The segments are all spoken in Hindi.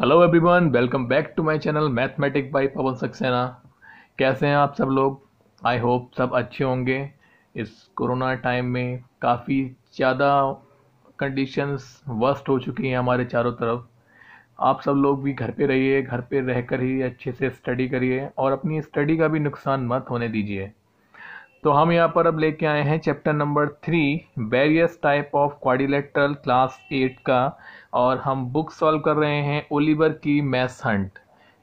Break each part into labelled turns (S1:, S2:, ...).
S1: Hello everyone welcome back to my channel mathematic by Pawan Saxena कैसे हैं आप सब लोग आई होप सब अच्छे होंगे इस कोरोना टाइम में काफ़ी ज़्यादा कंडीशंस वर्स्ट हो चुकी हैं हमारे चारों तरफ आप सब लोग भी घर पे रहिए घर पे रहकर ही अच्छे से स्टडी करिए और अपनी स्टडी का भी नुकसान मत होने दीजिए तो हम यहाँ पर अब लेके आए हैं chapter number three various type of quadrilateral class eight का और हम बुक सॉल्व कर रहे हैं ओलिवर की मैस हंट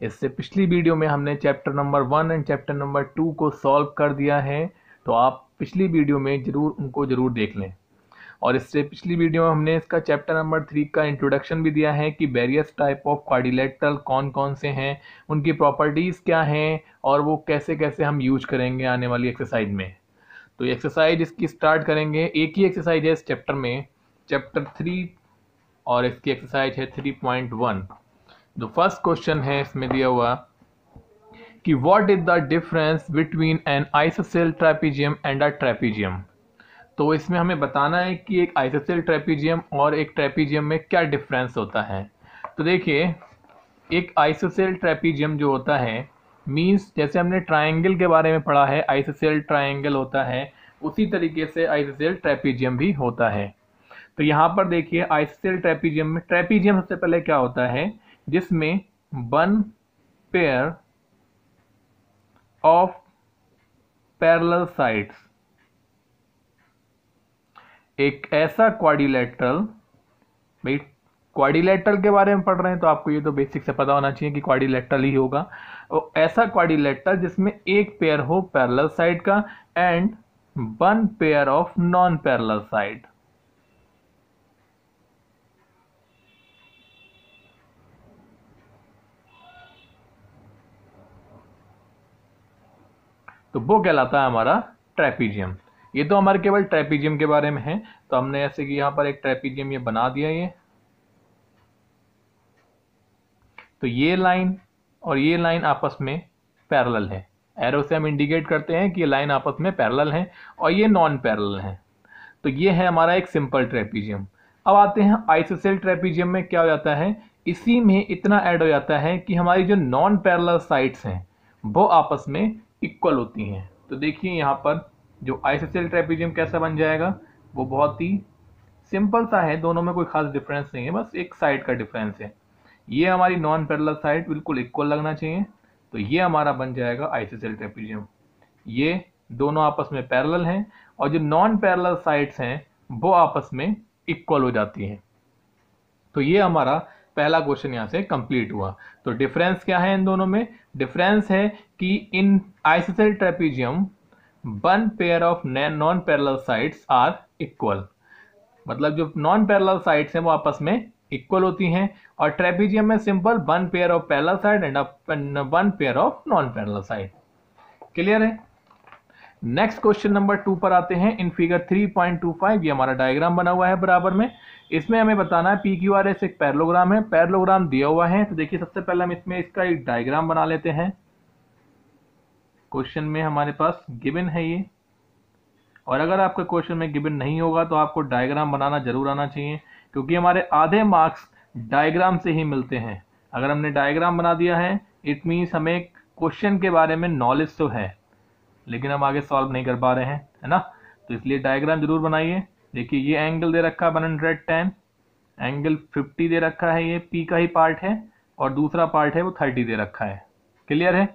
S1: इससे पिछली वीडियो में हमने chapter number one and chapter number two को सॉल्व कर दिया है तो आप पिछली वीडियो में ज़रूर उनको ज़रूर देख लें और इससे पिछली वीडियो में हमने इसका चैप्टर नंबर थ्री का इंट्रोडक्शन भी दिया है कि वेरियस टाइप ऑफ क्वारिलेटरल कौन कौन से हैं उनकी प्रॉपर्टीज़ क्या हैं और वो कैसे कैसे हम यूज करेंगे आने वाली एक्सरसाइज में तो एक्सरसाइज इसकी स्टार्ट करेंगे एक ही एक्सरसाइज है इस चैप्टर में चैप्टर थ्री और इसकी एक्सरसाइज है थ्री पॉइंट वन जो फर्स्ट क्वेश्चन है इसमें दिया हुआ कि what is the difference between an isosceles trapezium and a trapezium तो इसमें हमें बताना है कि एक आइसोसेल ट्रेपीजियम और एक ट्रेपीजियम में क्या डिफरेंस होता है तो देखिए एक आइसोसेल ट्रेपीजियम जो होता है मीन्स जैसे हमने ट्राइंगल के बारे में पढ़ा है आइसोसेल ट्राइंगल होता है उसी तरीके से आइसोसेल ट्रेपीजियम भी होता है तो यहाँ पर देखिए आइसोसेल ट्रेपीजियम में ट्रेपीजियम सबसे पहले क्या होता है जिसमें one pair of parallel sides एक ऐसा क्वाडिलेटरल भाई क्वाडिलेटरल के बारे में पढ़ रहे हैं तो आपको ये तो बेसिक से पता होना चाहिए कि क्वाडिलेटरल ही होगा और ऐसा क्वाडिलेटरल जिसमें एक पेयर हो पैरेलल साइड का and one pair of non parallel side तो वो कहलाता है हमारा ट्रेपीजियम ये तो हमारे केवल ट्रेपीजियम के बारे में है तो हमने ऐसे कि यहाँ पर एक ट्रेपीजियम ये बना दिया ये तो ये लाइन और ये लाइन आपस में पैरल है एरो से हम इंडिकेट करते हैं कि ये लाइन आपस में पैरल है और ये नॉन पैरल है तो ये है हमारा एक सिंपल ट्रेपीजियम अब आते हैं आइसोसेल ट्रेपीजियम में क्या हो जाता है इसी में इतना ऐड हो जाता है कि हमारी जो नॉन पैरल साइड्स हैं वो आपस में इक्वल होती हैं तो देखिए यहाँ पर जो आइसोसेल ट्रेपीजियम कैसा बन जाएगा वो बहुत ही सिंपल सा है दोनों में कोई खास डिफरेंस नहीं है बस एक साइड का डिफरेंस है ये हमारी नॉन पैरल साइड बिल्कुल इक्वल लगना चाहिए तो ये हमारा बन जाएगा आइसोसेल ट्रेपीजियम ये दोनों आपस में पैरल हैं और जो नॉन पैरल साइड्स हैं वो आपस में इक्वल हो जाती हैं तो ये हमारा पहला क्वेश्चन यहाँ से कंप्लीट हुआ तो डिफरेंस क्या है इन दोनों में डिफरेंस है कि in isosceles trapezium one pair of non parallel sides are equal मतलब जो नॉन पैरल साइड्स हैं वो आपस में इक्वल होती हैं और ट्रेपीजियम में simple one pair of parallel side and one pair of non parallel side clear है नेक्स्ट क्वेश्चन नंबर टू पर आते हैं इन फिगर 3.25 ये हमारा डायग्राम बना हुआ है बराबर में इसमें हमें बताना है पी क्यू आर एस एक पैरलोग्राम है पैरलोग्राम दिया हुआ है तो देखिए सबसे पहले हम इसमें इसका एक डायग्राम बना लेते हैं क्वेश्चन में हमारे पास गिबिन है ये और अगर आपका क्वेश्चन में गिबिन नहीं होगा तो आपको डायग्राम बनाना जरूर आना चाहिए क्योंकि हमारे आधे मार्क्स डायग्राम से ही मिलते हैं अगर हमने डायग्राम बना दिया है इट मीन्स हमें क्वेश्चन के बारे में नॉलेज तो है लेकिन हम आगे सॉल्व नहीं कर पा रहे हैं है ना तो इसलिए डायग्राम जरूर बनाइए देखिए ये एंगल दे रखा है one hundred ten angle fifty दे रखा है ये पी का ही पार्ट है और दूसरा पार्ट है वो थर्टी दे रखा है क्लियर है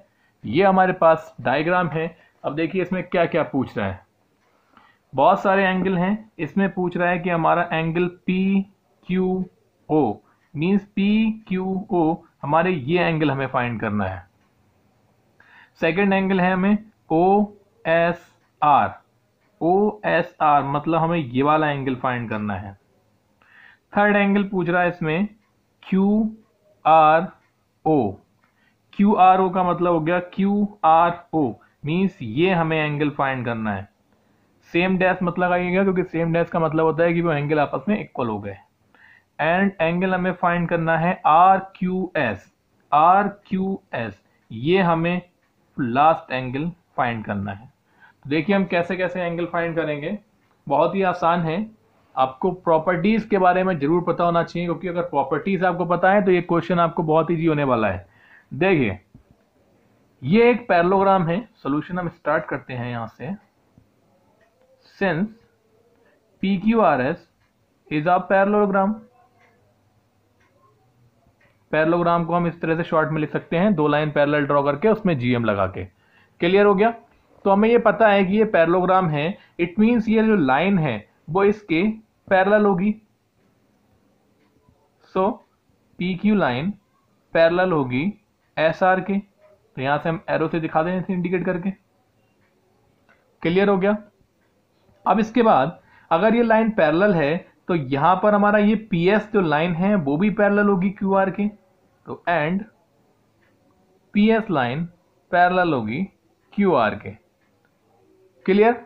S1: ये हमारे पास डायग्राम है अब देखिए इसमें क्या क्या पूछ रहा है बहुत सारे एंगल हैं इसमें पूछ रहा है कि हमारा angle P Q O means P Q O हमारे ये एंगल हमें फाइंड करना है सेकेंड एंगल है हमें O S R O S R मतलब हमें ये वाला एंगल फाइंड करना है थर्ड एंगल पूछ रहा है इसमें Q R O Q R O का मतलब हो गया क्यू आर ओ मीन्स ये हमें एंगल फाइंड करना है सेम डैश मतलब लगाइएगा क्योंकि सेम डैश का मतलब होता है कि वो एंगल आपस में इक्वल हो गए एंड एंगल हमें फाइंड करना है R Q S R Q S ये हमें लास्ट एंगल फाइंड करना है तो देखिए हम कैसे कैसे एंगल फाइंड करेंगे बहुत ही आसान है आपको प्रॉपर्टीज़ के बारे में ज़रूर पता होना चाहिए क्योंकि अगर प्रॉपर्टीज़ आपको पता है तो ये क्वेश्चन आपको बहुत ईजी होने वाला है देखिए ये एक पैरलोग्राम है सोल्यूशन हम स्टार्ट करते हैं यहां से since P Q R S is a parallelogram parallelogram को हम इस तरह से शॉर्ट में लिख सकते हैं दो लाइन पैरल ड्रॉ करके उसमें जीएम लगा के क्लियर हो गया तो हमें ये पता है कि ये पैरलोग्राम है इट मीन्स ये जो लाइन है वो इसके पैरल होगी so P Q line parallel होगी एस आर के तो यहां से हम एरो से दिखा दें इंडिकेट करके क्लियर हो गया अब इसके बाद अगर ये लाइन पैरल है तो यहां पर हमारा ये पी एस जो लाइन है वो भी पैरल होगी क्यू आर के तो and P S line parallel होगी क्यू आर के क्लियर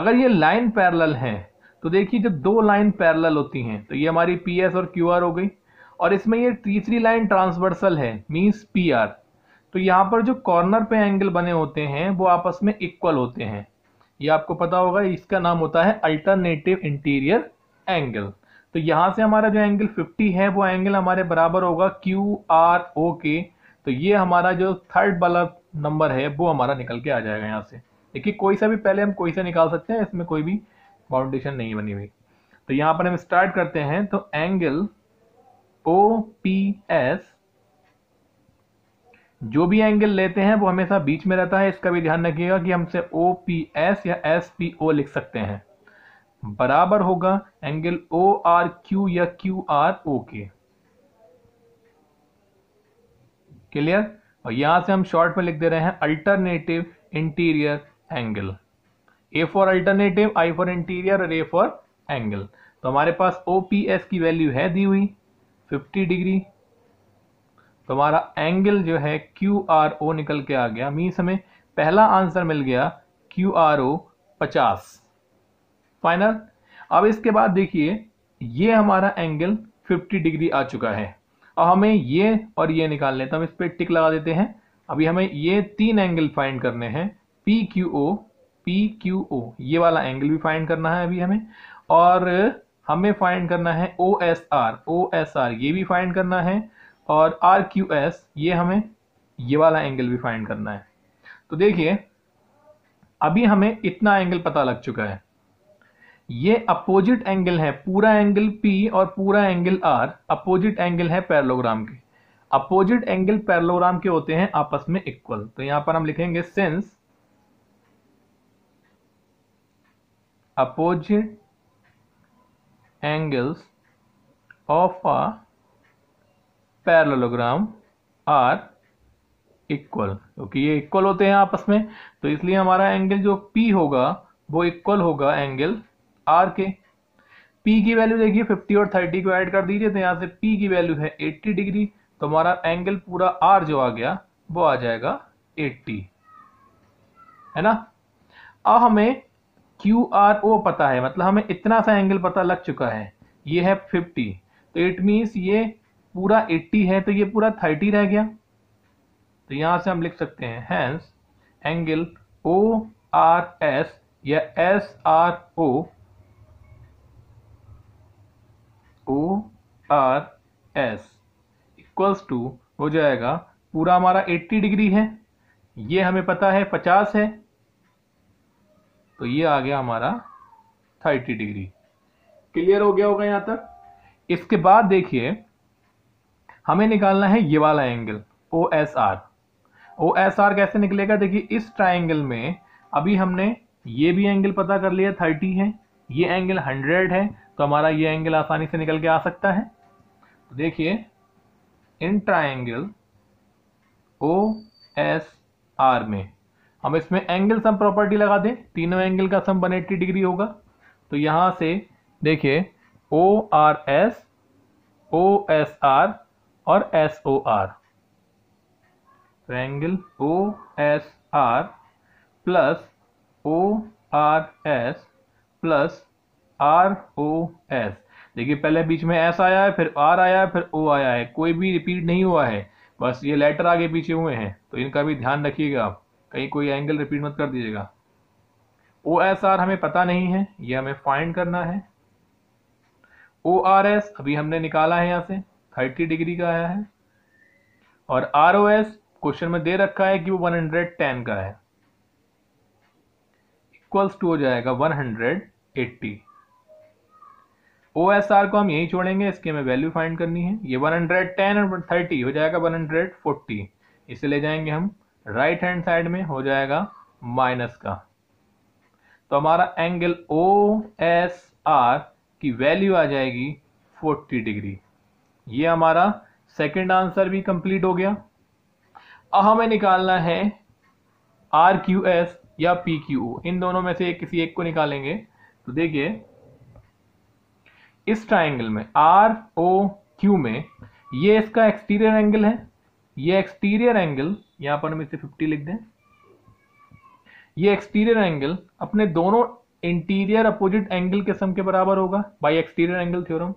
S1: अगर ये लाइन पैरल है तो देखिए जब दो लाइन पैरल होती हैं तो ये हमारी पी एस और क्यू आर हो गई और इसमें ये तीसरी लाइन ट्रांसवर्सल है मीन्स पी आर तो यहाँ पर जो कॉर्नर पे एंगल बने होते हैं वो आपस में इक्वल होते हैं ये आपको पता होगा इसका नाम होता है अल्टरनेटिव इंटीरियर एंगल तो यहाँ से हमारा जो एंगल 50 है वो एंगल हमारे बराबर होगा क्यू आर ओ के तो ये हमारा जो थर्ड वाला नंबर है वो हमारा निकल के आ जाएगा यहाँ से देखिए कोई सा भी पहले हम कोई सा निकाल सकते हैं इसमें कोई भी बाउंडेशन नहीं बनी हुई तो यहाँ पर हम स्टार्ट करते हैं तो एंगल ओ पी एस जो भी एंगल लेते हैं वो हमेशा बीच में रहता है इसका भी ध्यान रखिएगा कि हमसे ओ पी एस या एस पी ओ लिख सकते हैं बराबर होगा एंगल ओ आर क्यू या क्यू आर ओ के क्लियर और यहां से हम शॉर्ट में लिख दे रहे हैं alternative interior angle A for alternative I for interior और ए फॉर एंगल तो हमारे पास ओ पी एस की वैल्यू है दी हुई 50 डिग्री हमारा एंगल जो है क्यू आर ओ निकल के आ गया मीन्स हमें पहला आंसर मिल गया क्यू आर ओ पचास फाइनल अब इसके बाद देखिए ये हमारा एंगल 50 डिग्री आ चुका है अब हमें ये और ये निकालने तो हम इस पर टिक लगा देते हैं अभी हमें ये तीन एंगल फाइंड करने हैं P Q O P Q O ये वाला एंगल भी फाइंड करना है अभी हमें और हमें फाइंड करना है O S R O S R ये भी फाइंड करना है और आर क्यू एस ये हमें ये वाला एंगल भी फाइंड करना है तो देखिए अभी हमें इतना एंगल पता लग चुका है ये अपोजिट एंगल है पूरा एंगल P और पूरा एंगल R अपोजिट एंगल है पैरलोग्राम के अपोजिट एंगल पैरलोग्राम के होते हैं आपस में इक्वल तो यहां पर हम लिखेंगे since opposite angles of a parallelogram are equal क्योंकि ये equal होते हैं आपस में तो इसलिए हमारा angle जो P होगा वो equal होगा angle R के P की value देखिए 50 और 30 को add कर दीजिए तो यहाँ से P की value है 80 degree तो हमारा angle पूरा R जो आ गया वो आ जाएगा 80 है ना अब हमें क्यू आर ओ पता है मतलब हमें इतना सा एंगल पता लग चुका है ये है फिफ्टी तो इट मीन्स ये पूरा एट्टी है तो ये पूरा थर्टी रह गया तो यहां से हम लिख सकते हैं hence angle O R S या S R O O R S equals to हो जाएगा पूरा हमारा 80 डिग्री है ये हमें पता है 50 है तो ये आ गया हमारा 30 डिग्री क्लियर हो गया होगा यहां तक इसके बाद देखिए हमें निकालना है ये वाला angle O S R O S R कैसे निकलेगा देखिए इस ट्राइंगल में अभी हमने ये भी एंगल पता कर लिया थर्टी है ये एंगल हंड्रेड है तो हमारा ये एंगल आसानी से निकल के आ सकता है तो देखिए in triangle O S R में हम इसमें एंगल सम प्रॉपर्टी लगा दें तीनों एंगल का सम 180 डिग्री होगा तो यहां से देखिए O R S O S R और एस ओ आर तो angle O S R plus O R S plus R O S देखिए पहले बीच में एस आया है फिर आर आया है फिर ओ आया है कोई भी रिपीट नहीं हुआ है बस ये लेटर आगे पीछे हुए हैं तो इनका भी ध्यान रखिएगा आप कहीं कोई एंगल रिपीट मत कर दीजिएगा ओ एस आर हमें पता नहीं है ये हमें फाइंड करना है ओ आर एस अभी हमने निकाला है यहाँ से थर्टी डिग्री का आया है और आर ओ एस क्वेश्चन में दे रखा है कि वो वन हंड्रेड टेन का है इक्वल्स टू हो जाएगा one hundred eighty O S R को हम यही छोड़ेंगे इसकी हमें वैल्यू फाइंड करनी है ये वन हंड्रेड टेन और थर्टी हो जाएगा वन हंड्रेड फोर्टी इसे ले जाएंगे हम राइट हैंड साइड में हो जाएगा माइनस का तो हमारा एंगल ओ एस आर की वैल्यू आ जाएगी 40 डिग्री ये हमारा सेकंड आंसर भी कंप्लीट हो गया अब हमें निकालना है आर क्यू एस या पी क्यू इन दोनों में से एक किसी एक को निकालेंगे तो देखिए इस ट्राइंगल में आर ओ क्यू में ये इसका एक्सटीरियर एंगल है ये एक्सटीरियर एंगल यहां पर हम इसे 50 लिख दें ये एक्सटीरियर एंगल अपने दोनों इंटीरियर अपोजिट एंगल के सम के बराबर होगा बाय एक्सटीरियर एंगल थ्योरम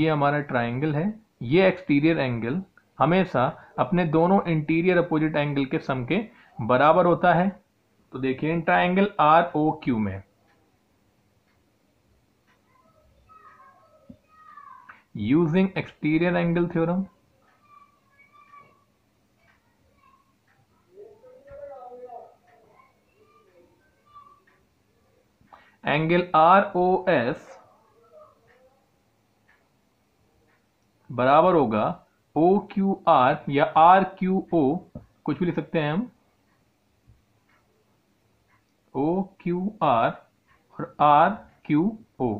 S1: ये हमारा ट्राइंगल है ये एक्सटीरियर एंगल हमेशा अपने दोनों इंटीरियर अपोजिट एंगल के सम के बराबर होता है तो देखिए ट्राइंगल आर ओ क्यू में using exterior angle theorem angle R O S बराबर होगा ओ क्यू आर या आर क्यू ओ कुछ भी लिख सकते हैं हम ओ क्यू आर और R Q O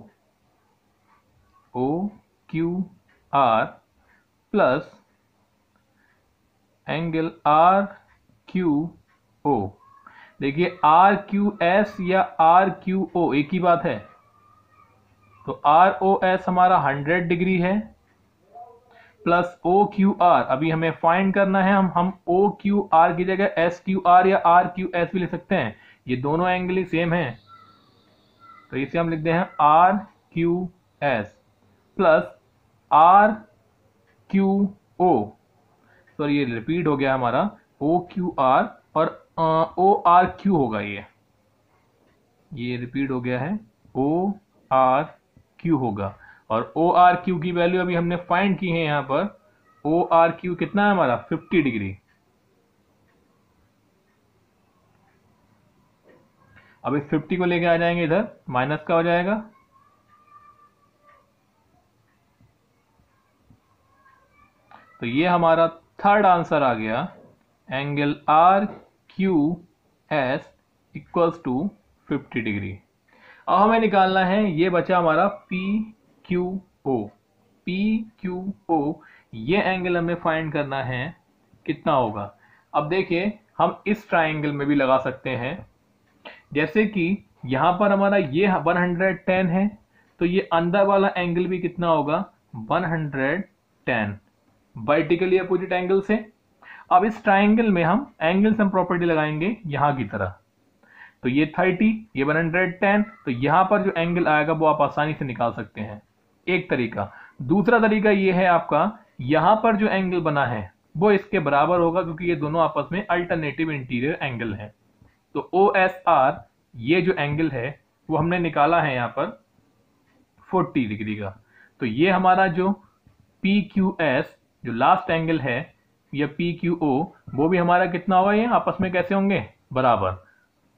S1: O Q R plus angle R Q O देखिए आर क्यू एस या आर क्यू ओ एक ही बात है तो आर ओ एस हमारा 100 डिग्री है प्लस ओ क्यू आर अभी हमें फाइंड करना है हम हम ओ क्यू आर की जगह एस क्यू आर या आर क्यू एस भी लिख सकते हैं ये दोनों एंगल ही सेम है तो इसे हम लिखते हैं R Q S plus R Q O sorry ये रिपीट हो गया हमारा ओ क्यू आर और ओ आर क्यू होगा ये ये रिपीट हो गया है ओ आर क्यू होगा और ओ आर क्यू की वैल्यू अभी हमने फाइंड की है यहां पर ओ आर क्यू कितना है हमारा 50 डिग्री अब इस 50 को लेके आ जाएंगे इधर माइनस का हो जाएगा तो ये हमारा थर्ड आंसर आ गया angle R Q S equals to fifty degree अब हमें निकालना है ये बचा हमारा P Q O P Q O ये एंगल हमें फाइंड करना है कितना होगा अब देखिए हम इस ट्राइंगल में भी लगा सकते हैं जैसे कि यहाँ पर हमारा ये 110 है तो ये अंदर वाला एंगल भी कितना होगा 110 वर्टिकली अपोजिट एंगल से अब इस ट्राइंगल में हम एंगल सम प्रॉपर्टी लगाएंगे यहां की तरह तो ये 30 ये 110 तो यहां पर जो एंगल आएगा वो आप आसानी से निकाल सकते हैं एक तरीका दूसरा तरीका ये है आपका यहां पर जो एंगल बना है वो इसके बराबर होगा क्योंकि ये दोनों आपस में अल्टरनेटिव इंटीरियर एंगल है तो ओ एस आर ये जो एंगल है वो हमने निकाला है यहां पर 40 डिग्री का तो ये हमारा जो पी क्यू एस जो लास्ट एंगल है या पी क्यू ओ वो भी हमारा कितना हुआ ये आपस में कैसे होंगे बराबर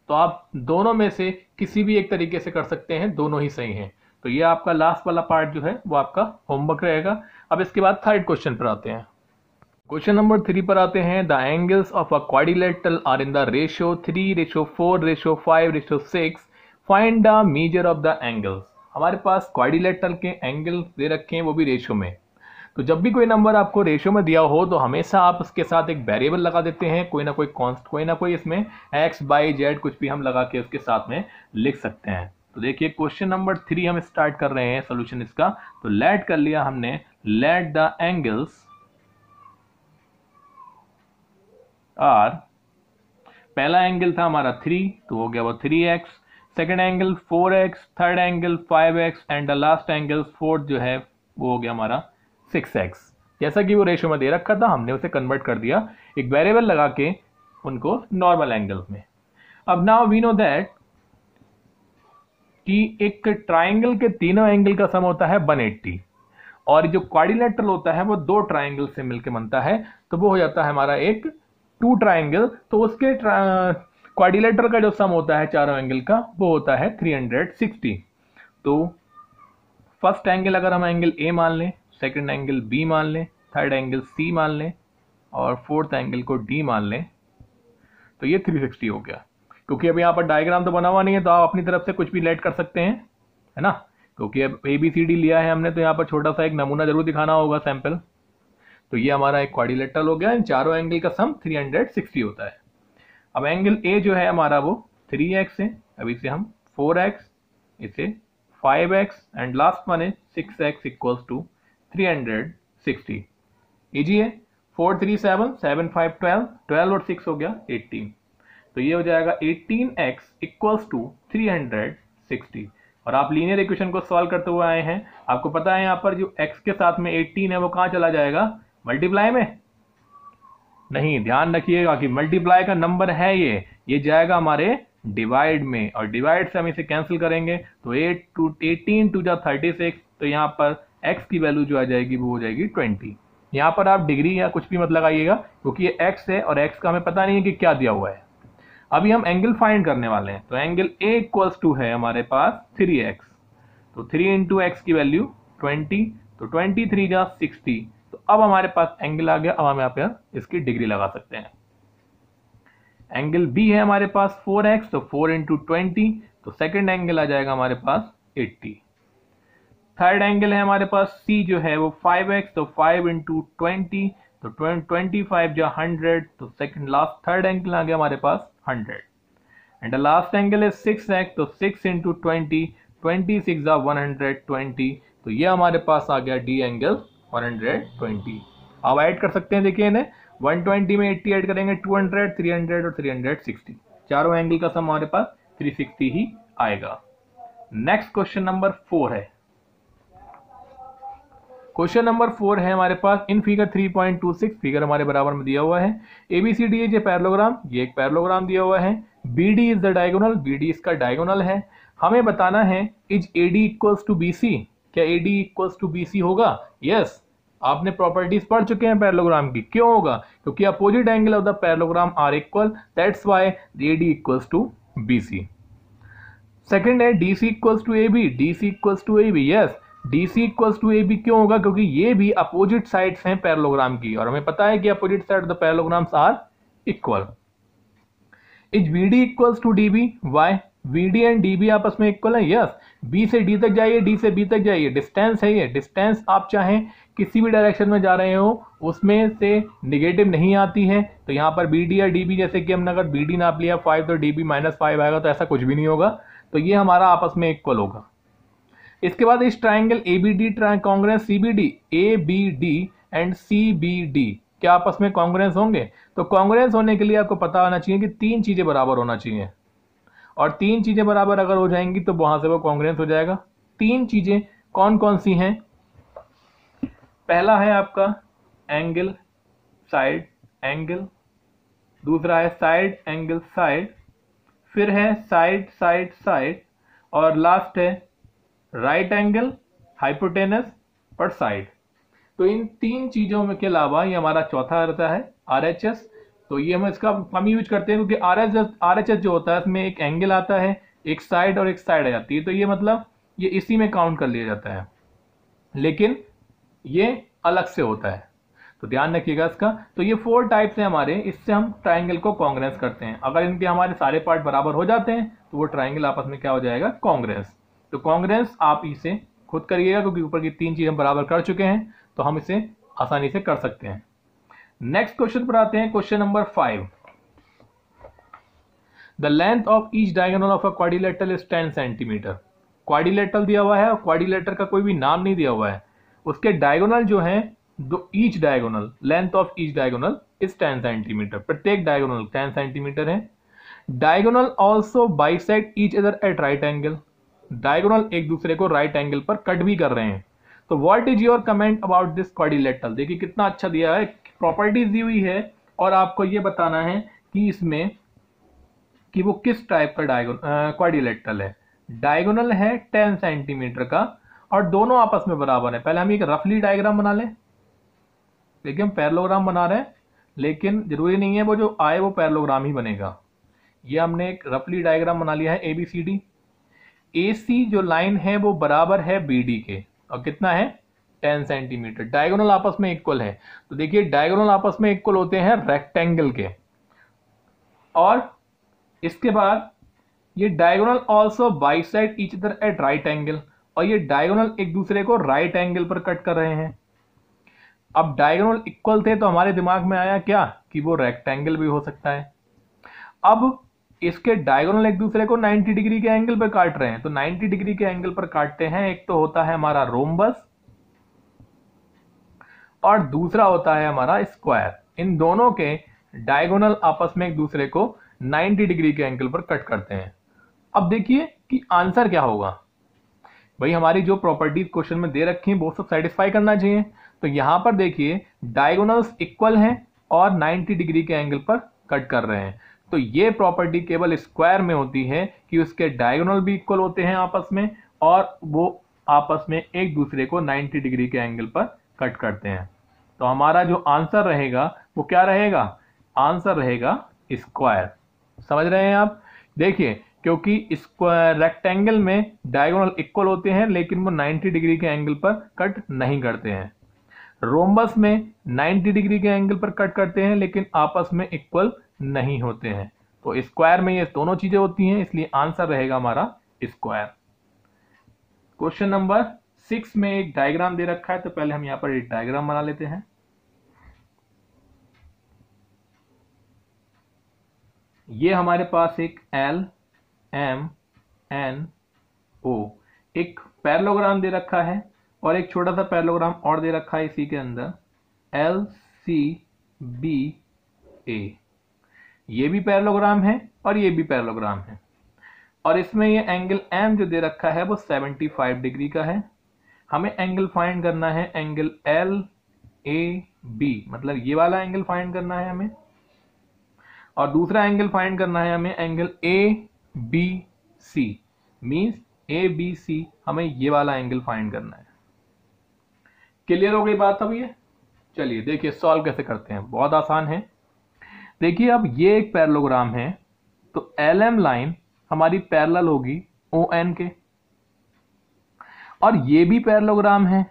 S1: तो आप दोनों में से किसी भी एक तरीके से कर सकते हैं दोनों ही सही हैं तो ये आपका लास्ट वाला पार्ट जो है वो आपका होमवर्क रहेगा अब इसके बाद थर्ड क्वेश्चन पर आते हैं क्वेश्चन नंबर थ्री पर आते हैं the angles of a quadrilateral are in the ratio three ratio four ratio five ratio six find the measure of the angles हमारे पास क्वारिलेटल के एंगल दे रखे हैं वो भी रेशो में तो जब भी कोई नंबर आपको रेशियो में दिया हो तो हमेशा आप उसके साथ एक वेरिएबल लगा देते हैं कोई ना कोई कॉन्स्ट कोई ना कोई इसमें एक्स बाई जेड कुछ भी हम लगा के उसके साथ में लिख सकते हैं तो देखिए क्वेश्चन नंबर थ्री हम स्टार्ट कर रहे हैं सोल्यूशन इसका तो लेट कर लिया हमने लेट द एंगल्स आर पहला एंगल था हमारा थ्री तो हो गया वो three X second angle four X third angle five X and the last angle fourth जो है वो हो गया हमारा सिक्स एक्स जैसा कि वो रेशो में दे रखा था हमने उसे कन्वर्ट कर दिया एक वेरिएबल लगा के उनको नॉर्मल एंगल में अब नाउ वी नो दैट कि एक ट्राइंगल के तीनों एंगल का सम होता है 180 और जो क्वारिलेटर होता है वो दो ट्राइंगल से मिलकर बनता है तो वो हो जाता है हमारा एक टू ट्राइंगल तो उसके क्वारिलेटर का जो सम होता है चारों एंगल का वो होता है 360 तो फर्स्ट एंगल अगर हम एंगल ए मान लें सेकंड एंगल बी मान लें थर्ड एंगल सी मान लें और फोर्थ एंगल को डी मान लें तो ये 360 हो गया क्योंकि अब यहाँ पर डायग्राम तो बना हुआ नहीं है तो आप अपनी तरफ से कुछ भी लेट कर सकते हैं है ना क्योंकि अब ए बी सी डी लिया है हमने तो यहाँ पर छोटा सा एक नमूना जरूर दिखाना होगा सैंपल तो ये हमारा एक क्वारिलेटरल हो गया इन चारों एंगल का सम 360 होता है अब एंगल ए जो है हमारा वो 3x है अब इसे हम 4x इसे 5x एंड लास्ट वन है 6x X equals to 360 hundred sixty है four three seven seven five twelve twelve और सिक्स हो गया 18 तो ये हो जाएगा 18x x equals to three और आप लीनियर इक्वेशन को सॉल्व करते हुए आए हैं आपको पता है यहाँ पर जो x के साथ में 18 है वो कहाँ चला जाएगा मल्टीप्लाई में नहीं ध्यान रखिएगा कि मल्टीप्लाई का नंबर है ये ये जाएगा हमारे डिवाइड में और डिवाइड से हम इसे कैंसिल करेंगे तो एट टू एटीन टू जा थर्टी सिक्स तो यहाँ पर एक्स की वैल्यू जो आ जाएगी वो हो जाएगी ट्वेंटी यहाँ पर आप डिग्री या कुछ भी मत लगाइएगा क्योंकि ये x है और एक्स का हमें पता नहीं है कि क्या दिया हुआ है अभी हम एंगल फाइंड करने वाले हैं तो एंगल ए इक्वल्स टू है हमारे पास थ्री एक्स तो थ्री इंटू एक्स की वैल्यू ट्वेंटी तो ट्वेंटी थ्री या सिक्सटी तो अब हमारे पास एंगल आ गया अब हम यहाँ पे इसकी डिग्री लगा सकते हैं एंगल बी है हमारे पास फोर एक्स तो फोर इंटू ट्वेंटी तो सेकेंड एंगल आ जाएगा हमारे पास एट्टी थर्ड एंगल है हमारे पास सी जो है वो फाइव एक्स तो फाइव इंटू ट्वेंटी तो ट्वेंटी फाइव जो हंड्रेड तो सेकंड लास्ट थर्ड एंगल आ गया हमारे पास hundred and the last angle है सिक्स एक्स तो six into twenty twenty six आ वन हंड्रेड ट्वेंटी तो ये हमारे पास आ गया D angle one hundred twenty अब ऐड कर सकते हैं देखिए इन्हें वन ट्वेंटी में एट्टी ऐड करेंगे टू हंड्रेड थ्री हंड्रेड और थ्री हंड्रेड सिक्सटी चारों एंगल का सम हमारे पास थ्री सिक्सटी ही आएगा नेक्स्ट क्वेश्चन नंबर फोर है क्वेश्चन नंबर फोर है हमारे पास in figure three point two six figure हमारे बराबर में दिया हुआ है A B C D parallelogram ये एक पैरलोग्राम दिया हुआ है B D is the diagonal B D इसका डायगोनल है हमें बताना है is A D equals to B C क्या ए D equals to B C होगा यस yes. आपने प्रॉपर्टीज पढ़ चुके हैं पैरलोग्राम की क्यों होगा क्योंकि opposite angle of the parallelogram are equal that's why A D equals to B C second है D C equals to A B D C equals to A B yes D C equals to A B क्यों होगा क्योंकि ये भी अपोजिट साइड्स हैं पैरलोग्राम की और हमें पता है कि opposite side the parallelograms are equal is B D equals to D B why B D and D B आपस में इक्वल है यस बी से डी तक जाइए डी से बी तक जाइए डिस्टेंस है ये डिस्टेंस आप चाहें किसी भी डायरेक्शन में जा रहे हो उसमें से निगेटिव नहीं आती है तो यहां पर बी डी या डी बी जैसे कि हमने अगर बी डी नाप लिया फाइव तो डी बी माइनस फाइव आएगा तो ऐसा कुछ भी नहीं होगा तो ये हमारा आपस में इक्वल होगा इसके बाद इस triangle A B D congruence C B D A B D and C B D क्या आपस में कांग्रेस होंगे तो कांग्रेस होने के लिए आपको पता होना चाहिए कि तीन चीज़ें बराबर होना चाहिए और तीन चीज़ें बराबर अगर हो जाएंगी तो वहां से वो कांग्रेस हो जाएगा तीन चीज़ें कौन कौन सी हैं पहला है आपका एंगल साइड एंगल दूसरा है साइड एंगल साइड फिर है साइड साइड साइड और लास्ट है राइट एंगल हाइपोटेनस और साइड तो इन तीन चीज़ों में के अलावा ये हमारा चौथा रहता है आर तो ये हम इसका कम यूज करते हैं क्योंकि आर आर जो होता है इसमें एक एंगल आता है एक साइड और एक साइड आ जाती है तो ये मतलब ये इसी में काउंट कर लिया जाता है लेकिन ये अलग से होता है तो ध्यान रखिएगा इसका तो ये फोर टाइप्स हैं हमारे इससे हम ट्राइंगल को कांग्रेस करते हैं अगर इनके हमारे सारे पार्ट बराबर हो जाते हैं तो वो ट्राइंगल आपस में क्या हो जाएगा कांग्रेस तो कांग्रेस आप इसे खुद करिएगा क्योंकि ऊपर की तीन चीज हम बराबर कर चुके हैं तो हम इसे आसानी से कर सकते हैं नेक्स्ट क्वेश्चन पर आते हैं question number five the length of each diagonal of a quadrilateral is ten centimetre quadrilateral दिया हुआ है और क्वारिलेटर का कोई भी नाम नहीं दिया हुआ है उसके डायगोनल जो है दो each diagonal length of each diagonal is ten centimetre प्रत्येक डायगोनल टेन सेंटीमीटर है diagonal also bisect each other at right angle diagonal एक दूसरे को राइट right एंगल पर कट भी कर रहे हैं तो what is your comment about this quadrilateral देखिए कितना अच्छा दिया है प्रॉपर्टीज दी हुई है और आपको ये बताना है कि इसमें कि वो किस टाइप का डायगोन क्वारिलेटल है डायगोनल है टेन सेंटीमीटर का और दोनों आपस में बराबर है पहले हम एक रफली डायग्राम बना लें देखिए हम पैरलोग्राम बना रहे हैं लेकिन जरूरी नहीं है वो जो आए वो पैरलोग्राम ही बनेगा ये हमने एक रफली डायग्राम बना लिया है एबीसीडी ए सी जो लाइन है वो बराबर है बी डी के और कितना है टेन सेंटीमीटर डायगोनल आपस में इक्वल है तो देखिए डायगोनल आपस में इक्वल होते हैं रेक्टेंगल के और इसके बाद ये diagonal also bisect each other at right angle और ये डायगोनल एक दूसरे को राइट right एंगल पर कट कर रहे हैं अब डायगोनल इक्वल थे तो हमारे दिमाग में आया क्या कि वो रेक्टेंगल भी हो सकता है अब इसके डायगोनल एक दूसरे को 90 डिग्री के एंगल पर काट रहे हैं तो 90 डिग्री के एंगल पर काटते हैं एक तो होता है हमारा रोमबस और दूसरा होता है हमारा स्क्वायर इन दोनों के डायगोनल आपस में एक दूसरे को 90 डिग्री के एंगल पर कट करते हैं अब देखिए कि आंसर क्या होगा भाई हमारी जो प्रॉपर्टीज क्वेश्चन में दे रखी है वो सब सेटिस्फाई करना चाहिए तो यहां पर देखिए डायगोनल्स इक्वल हैं और 90 डिग्री के एंगल पर कट कर रहे हैं तो ये प्रॉपर्टी केवल स्क्वायर में होती है कि उसके डायगोनल भी इक्वल होते हैं आपस में और वो आपस में एक दूसरे को 90 डिग्री के एंगल पर कट करते हैं तो हमारा जो आंसर रहेगा वो क्या रहेगा आंसर रहेगा स्क्वायर समझ रहे हैं आप देखिए क्योंकि स्क्वायर रेक्टेंगल में डायगोनल इक्वल होते हैं लेकिन वो 90 डिग्री के एंगल पर कट नहीं करते हैं रोमबस में 90 डिग्री के एंगल पर कट करते हैं लेकिन आपस में इक्वल नहीं होते हैं तो स्क्वायर में ये दोनों चीजें होती हैं इसलिए आंसर रहेगा हमारा स्क्वायर क्वेश्चन नंबर सिक्स में एक डायग्राम दे रखा है तो पहले हम यहां पर एक डायग्राम बना लेते हैं ये हमारे पास एक एल एम एन ओ एक पैरलोग्राम दे रखा है और एक छोटा सा पैरलोग्राम और दे रखा है इसी के अंदर एल सी बी ए ये भी पैरलोग्राम है और ये भी पैरलोग्राम है और इसमें ये एंगल एम जो दे रखा है वो 75 डिग्री का है हमें एंगल फाइंड करना है एंगल एल ए बी मतलब ये वाला एंगल फाइंड करना है हमें और दूसरा एंगल फाइंड करना है हमें angle A B C means A B C हमें ये वाला एंगल फाइंड करना है क्लियर हो गई बात अब ये चलिए देखिए सॉल्व कैसे करते हैं बहुत आसान है देखिए अब ये एक पैरलोग्राम है तो एल एम लाइन हमारी पैरल होगी ओ एन के और ये भी पैरलोग्राम है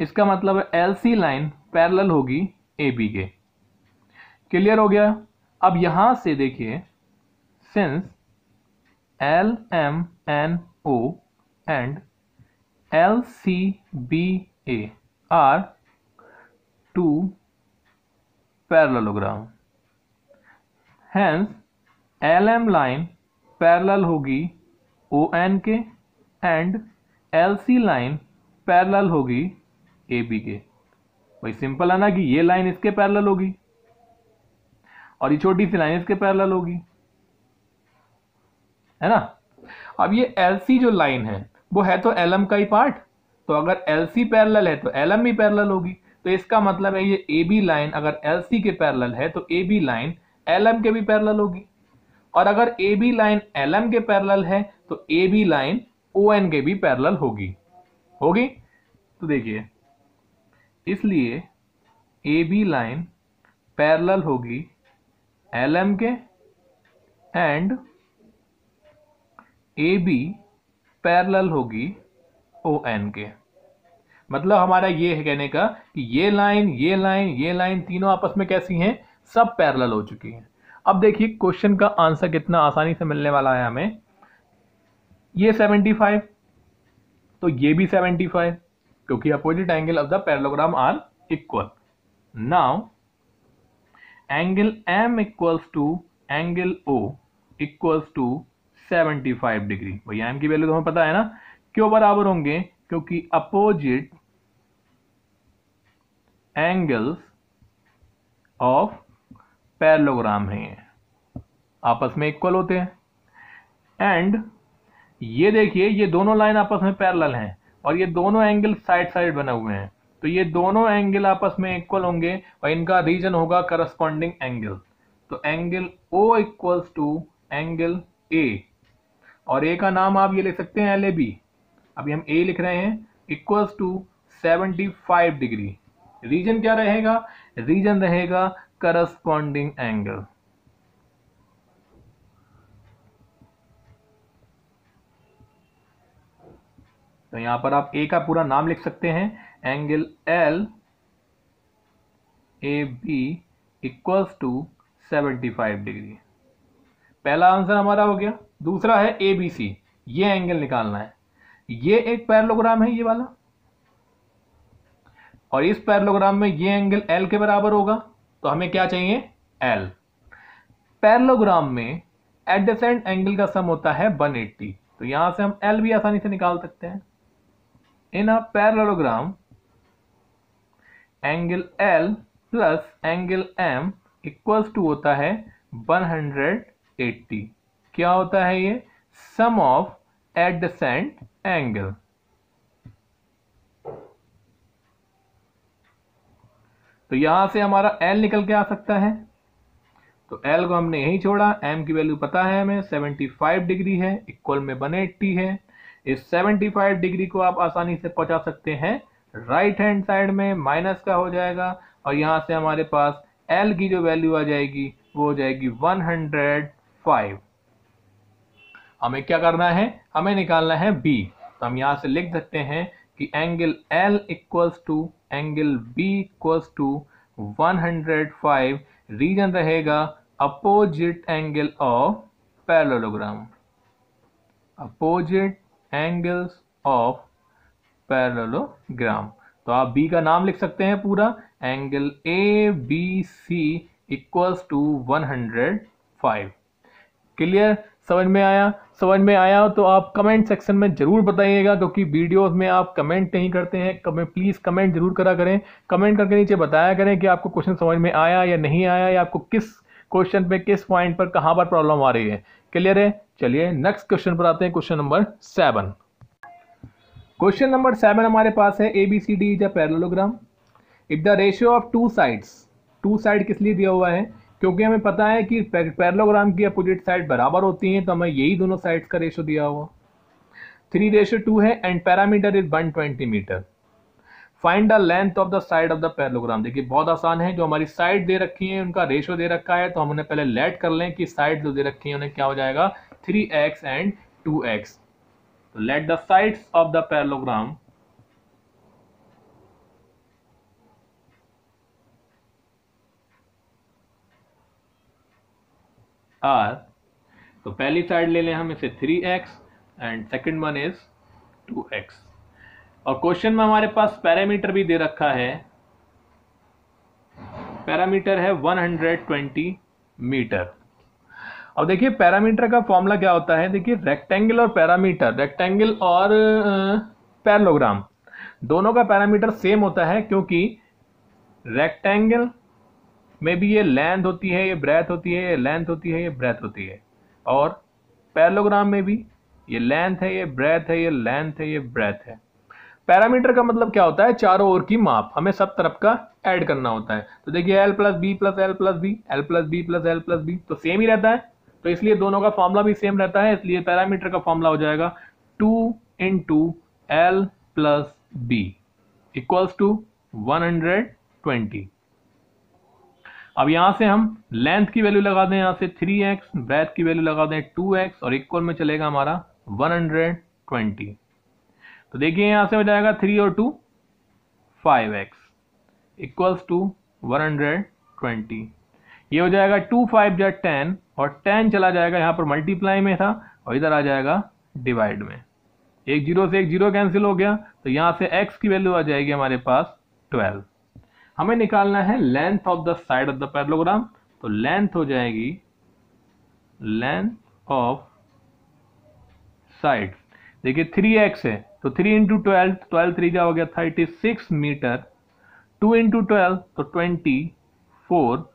S1: इसका मतलब है एल सी लाइन पैरल होगी ए बी के क्लियर हो गया अब यहां से देखिए since L M N O and L C B A are two parallelogram hence L M line parallel होगी ओ एन के and L C line parallel होगी ए बी के भाई सिंपल है ना कि ये लाइन इसके पैरल होगी और ये छोटी सी लाइन इसके पैरल होगी है ना अब ये एल सी जो लाइन है वो है तो एल एम का ही पार्ट तो अगर एल सी पैरल है तो एल एम भी पैरल होगी तो इसका मतलब है ये ए बी लाइन अगर एल सी के पैरल है तो A B line L M के भी पैरल होगी और अगर A B line L M के पैरल है तो A B line O N के भी पैरल होगी होगी तो देखिए इसलिए ए बी लाइन पैरल होगी एल एम के एंड ए बी पैरल होगी ओ एन के मतलब हमारा ये है कहने का कि ये लाइन ये लाइन ये लाइन तीनों आपस में कैसी हैं सब पैरल हो चुकी हैं अब देखिए क्वेश्चन का आंसर कितना आसानी से मिलने वाला है हमें ये 75 तो ये भी 75 क्योंकि opposite angle of the parallelogram are equal now angle M equals to angle O equals to 75 degree भैया एम की वैल्यू तो हमें पता है ना क्यों बराबर होंगे क्योंकि अपोजिट एंगल्स ऑफ पैरलोग्राम हैं आपस में इक्वल होते हैं एंड ये देखिए ये दोनों लाइन आपस में पैरल हैं और ये दोनों एंगल साइड साइड बने हुए हैं तो ये दोनों एंगल आपस में इक्वल होंगे और इनका रीजन होगा करस्पॉन्डिंग एंगल तो angle O equals to angle A और ए का नाम आप ये लिख सकते हैं एल ए बी अभी हम ए लिख रहे हैं इक्वल्स टू 75 डिग्री रीजन क्या रहेगा रीजन रहेगा corresponding angle. तो यहां पर आप ए का पूरा नाम लिख सकते हैं angle L A B equals to 75 degree पहला आंसर हमारा हो गया दूसरा है ए बी सी ये एंगल निकालना है ये एक पैरलोग्राम है ये वाला और इस पैरलोग्राम में ये एंगल एल के बराबर होगा तो हमें क्या चाहिए एल पैरलोग्राम में एडसेंट एंगल का सम होता है 180 तो यहां से हम एल भी आसानी से निकाल सकते हैं in a parallelogram angle L plus angle M equals to होता है 180 क्या होता है ये सम ऑफ एडसेंट एंगल तो यहां से हमारा एल निकल के आ सकता है तो एल को हमने यही छोड़ा एम की वैल्यू पता है हमें 75 डिग्री है इक्वल में बने एट्टी है इस 75 डिग्री को आप आसानी से पहुंचा सकते हैं राइट हैंड साइड में माइनस का हो जाएगा और यहां से हमारे पास एल की जो वैल्यू आ जाएगी वो हो जाएगी 105 हमें क्या करना है हमें निकालना है बी तो हम यहां से लिख सकते हैं कि angle L equals to angle B equals to 105 reason रहेगा opposite angle of parallelogram opposite angles of parallelogram तो आप बी का नाम लिख सकते हैं पूरा angle A B C equals to 105 clear समझ में आया समझ में आया तो आप कमेंट सेक्शन में ज़रूर बताइएगा क्योंकि वीडियोस में आप कमेंट नहीं करते हैं कमें प्लीज़ कमेंट जरूर करा करें कमेंट करके नीचे बताया करें कि आपको क्वेश्चन समझ में आया या नहीं आया या आपको किस क्वेश्चन पे किस पॉइंट पर कहाँ पर प्रॉब्लम आ रही है क्लियर है चलिए नेक्स्ट क्वेश्चन पर आते हैं question number seven question number seven हमारे पास है A B C D is a parallelogram if the ratio of two sides two side किस लिए दिया हुआ है क्योंकि हमें पता है कि पैरलोग्राम की अपोजिट साइड बराबर होती हैं तो हमें यही दोनों साइड्स का रेशो दिया हुआ थ्री रेशो टू है and perimeter is one twenty metre find the length of the side of the parallelogram देखिए बहुत आसान है जो हमारी साइड दे रखी है उनका रेशो दे रखा है तो हम उन्हें पहले लेट कर लें कि साइड जो दे रखी है उन्हें क्या हो जाएगा three X and two X तो let the sides of the parallelogram are तो पहली साइड ले लें हम इसे three X and second one is two X और क्वेश्चन में हमारे पास पैरामीटर भी दे रखा है पैरामीटर है 120 मीटर अब देखिए पैरामीटर का फॉर्मूला क्या होता है देखिए रेक्टेंगल और पैरामीटर रेक्टेंगल और पैरलोग्राम दोनों का पैरामीटर सेम होता है क्योंकि रेक्टेंगल में भी ये लेंथ होती है ये ब्रेथ होती है ये लेंथ होती है ये ब्रेथ होती है और पैरलोग्राम में भी ये लेंथ है ये ब्रेथ है ये लेंथ है ये ब्रेथ है पैरामीटर का मतलब क्या होता है चारों ओर की माप हमें सब तरफ का ऐड करना होता है तो देखिए L plus B plus L plus B L plus B plus L plus B तो सेम ही रहता है तो इसलिए दोनों का फॉर्मूला भी सेम रहता है इसलिए पैरामीटर का फॉर्मूला हो जाएगा two into L plus B equals to one hundred twenty अब यहां से हम लेंथ की वैल्यू लगा दें यहां से 3x ब्रेथ की वैल्यू लगा दें 2x और इक्वल में चलेगा हमारा 120 तो देखिए यहां से हो जाएगा 3 और 2 5x इक्वल्स टू 120 ये हो जाएगा 2 फाइव या टेन और 10 चला जाएगा यहां पर मल्टीप्लाई में था और इधर आ जाएगा डिवाइड में एक जीरो से एक जीरो कैंसिल हो गया तो यहां से x की वैल्यू आ जाएगी हमारे पास ट्वेल्व हमें निकालना है length of the side of the parallelogram तो लेंथ हो जाएगी लेंथ ऑफ साइड देखिए थ्री एक्स है तो three into twelve twelve three का हो गया thirty six metre two into twelve तो ट्वेंटी फोर